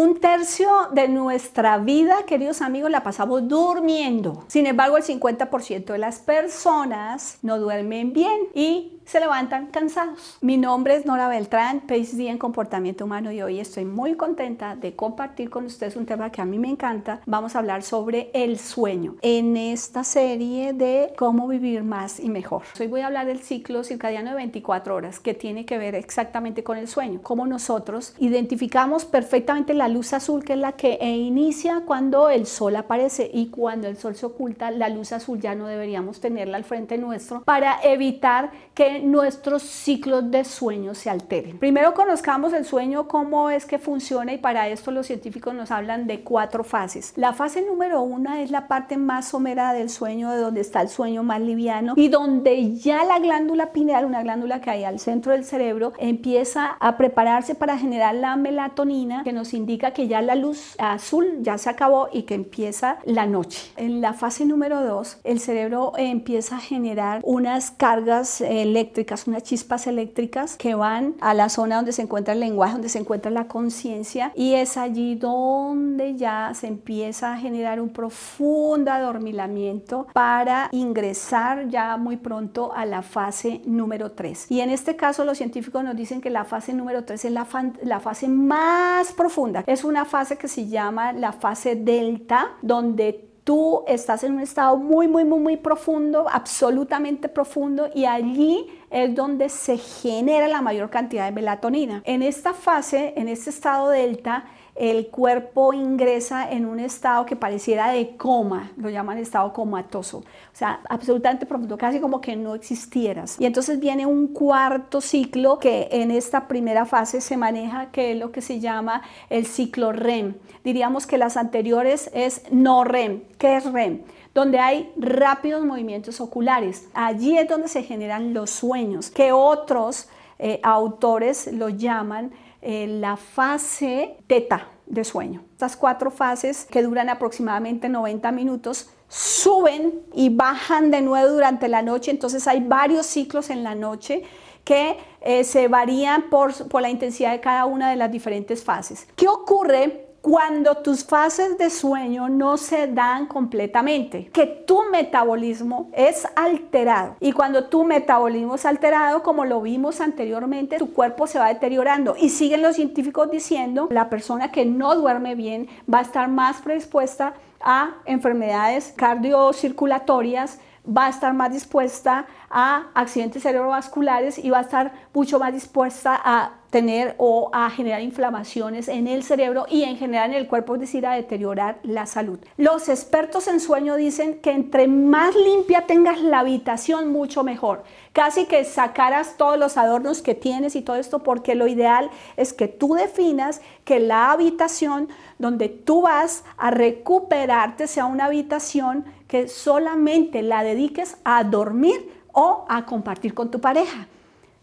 Un tercio de nuestra vida, queridos amigos, la pasamos durmiendo. Sin embargo, el 50% de las personas no duermen bien y se levantan cansados. Mi nombre es Nora Beltrán, PhD en Comportamiento Humano y hoy estoy muy contenta de compartir con ustedes un tema que a mí me encanta. Vamos a hablar sobre el sueño en esta serie de cómo vivir más y mejor. Hoy voy a hablar del ciclo circadiano de 24 horas que tiene que ver exactamente con el sueño, cómo nosotros identificamos perfectamente la luz azul, que es la que inicia cuando el sol aparece y cuando el sol se oculta, la luz azul ya no deberíamos tenerla al frente nuestro para evitar que nuestros ciclos de sueño se alteren. Primero conozcamos el sueño, cómo es que funciona y para esto los científicos nos hablan de cuatro fases. La fase número una es la parte más somera del sueño, de donde está el sueño más liviano y donde ya la glándula pineal, una glándula que hay al centro del cerebro, empieza a prepararse para generar la melatonina que nos indica indica que ya la luz azul ya se acabó y que empieza la noche. En la fase número 2, el cerebro empieza a generar unas cargas eléctricas, unas chispas eléctricas que van a la zona donde se encuentra el lenguaje, donde se encuentra la conciencia y es allí donde ya se empieza a generar un profundo adormilamiento para ingresar ya muy pronto a la fase número 3. Y en este caso los científicos nos dicen que la fase número 3 es la, la fase más profunda es una fase que se llama la fase delta, donde tú estás en un estado muy, muy, muy, muy profundo, absolutamente profundo, y allí es donde se genera la mayor cantidad de melatonina. En esta fase, en este estado delta, el cuerpo ingresa en un estado que pareciera de coma, lo llaman estado comatoso, o sea, absolutamente profundo, casi como que no existieras. Y entonces viene un cuarto ciclo que en esta primera fase se maneja, que es lo que se llama el ciclo REM. Diríamos que las anteriores es no REM. ¿Qué es REM? donde hay rápidos movimientos oculares. Allí es donde se generan los sueños, que otros eh, autores lo llaman eh, la fase teta de sueño. Estas cuatro fases que duran aproximadamente 90 minutos suben y bajan de nuevo durante la noche, entonces hay varios ciclos en la noche que eh, se varían por, por la intensidad de cada una de las diferentes fases. ¿Qué ocurre cuando tus fases de sueño no se dan completamente, que tu metabolismo es alterado. Y cuando tu metabolismo es alterado, como lo vimos anteriormente, tu cuerpo se va deteriorando. Y siguen los científicos diciendo, la persona que no duerme bien va a estar más predispuesta a enfermedades cardiocirculatorias, va a estar más dispuesta a accidentes cerebrovasculares y va a estar mucho más dispuesta a tener o a generar inflamaciones en el cerebro y en general en el cuerpo, es decir, a deteriorar la salud. Los expertos en sueño dicen que entre más limpia tengas la habitación, mucho mejor. Casi que sacarás todos los adornos que tienes y todo esto, porque lo ideal es que tú definas que la habitación donde tú vas a recuperarte sea una habitación que solamente la dediques a dormir o a compartir con tu pareja.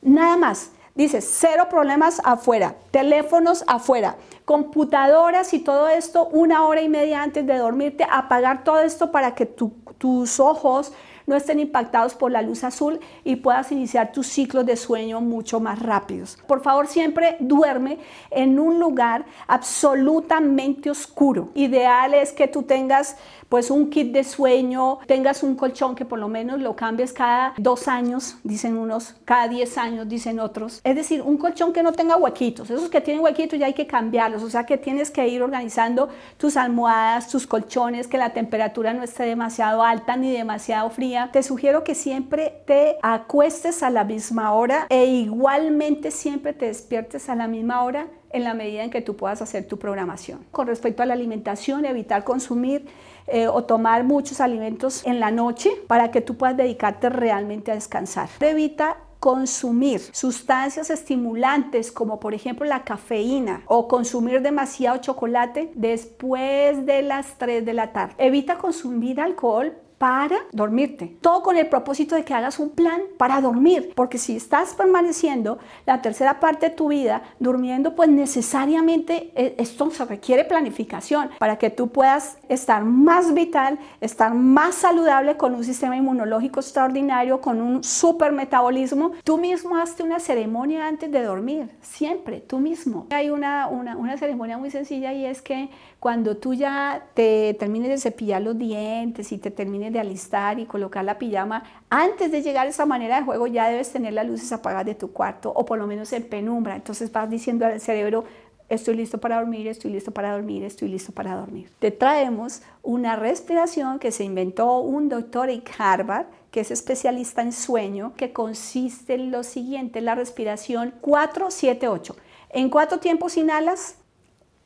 Nada más. Dices, cero problemas afuera, teléfonos afuera, computadoras y todo esto una hora y media antes de dormirte, apagar todo esto para que tus ojos no estén impactados por la luz azul y puedas iniciar tus ciclos de sueño mucho más rápidos. Por favor, siempre duerme en un lugar absolutamente oscuro. Ideal es que tú tengas pues un kit de sueño, tengas un colchón que por lo menos lo cambies cada dos años, dicen unos, cada diez años, dicen otros. Es decir, un colchón que no tenga huequitos. Esos que tienen huequitos ya hay que cambiarlos, o sea que tienes que ir organizando tus almohadas, tus colchones, que la temperatura no esté demasiado alta ni demasiado fría te sugiero que siempre te acuestes a la misma hora e igualmente siempre te despiertes a la misma hora en la medida en que tú puedas hacer tu programación. Con respecto a la alimentación, evitar consumir eh, o tomar muchos alimentos en la noche para que tú puedas dedicarte realmente a descansar. Evita consumir sustancias estimulantes como por ejemplo la cafeína o consumir demasiado chocolate después de las 3 de la tarde. Evita consumir alcohol para dormirte. Todo con el propósito de que hagas un plan para dormir, porque si estás permaneciendo la tercera parte de tu vida durmiendo, pues necesariamente eh, esto se requiere planificación para que tú puedas estar más vital, estar más saludable con un sistema inmunológico extraordinario, con un super metabolismo. Tú mismo hazte una ceremonia antes de dormir, siempre, tú mismo. Hay una, una ceremonia muy sencilla y es que cuando tú ya te termines de cepillar los dientes y te termines de alistar y colocar la pijama, antes de llegar a esa manera de juego ya debes tener las luces apagadas de tu cuarto o por lo menos en penumbra. Entonces vas diciendo al cerebro, estoy listo para dormir, estoy listo para dormir, estoy listo para dormir. Te traemos una respiración que se inventó un doctor en Harvard que es especialista en sueño, que consiste en lo siguiente, la respiración 4, 7, 8. En cuatro tiempos inhalas,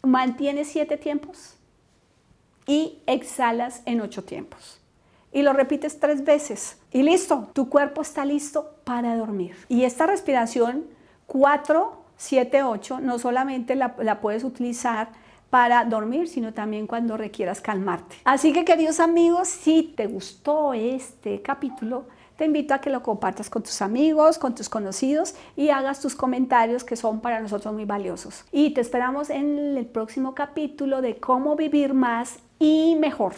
mantienes siete tiempos y exhalas en ocho tiempos y lo repites tres veces. Y listo, tu cuerpo está listo para dormir. Y esta respiración 4, 7, 8 no solamente la, la puedes utilizar para dormir, sino también cuando requieras calmarte. Así que queridos amigos, si te gustó este capítulo, te invito a que lo compartas con tus amigos, con tus conocidos y hagas tus comentarios que son para nosotros muy valiosos. Y te esperamos en el próximo capítulo de cómo vivir más y mejor.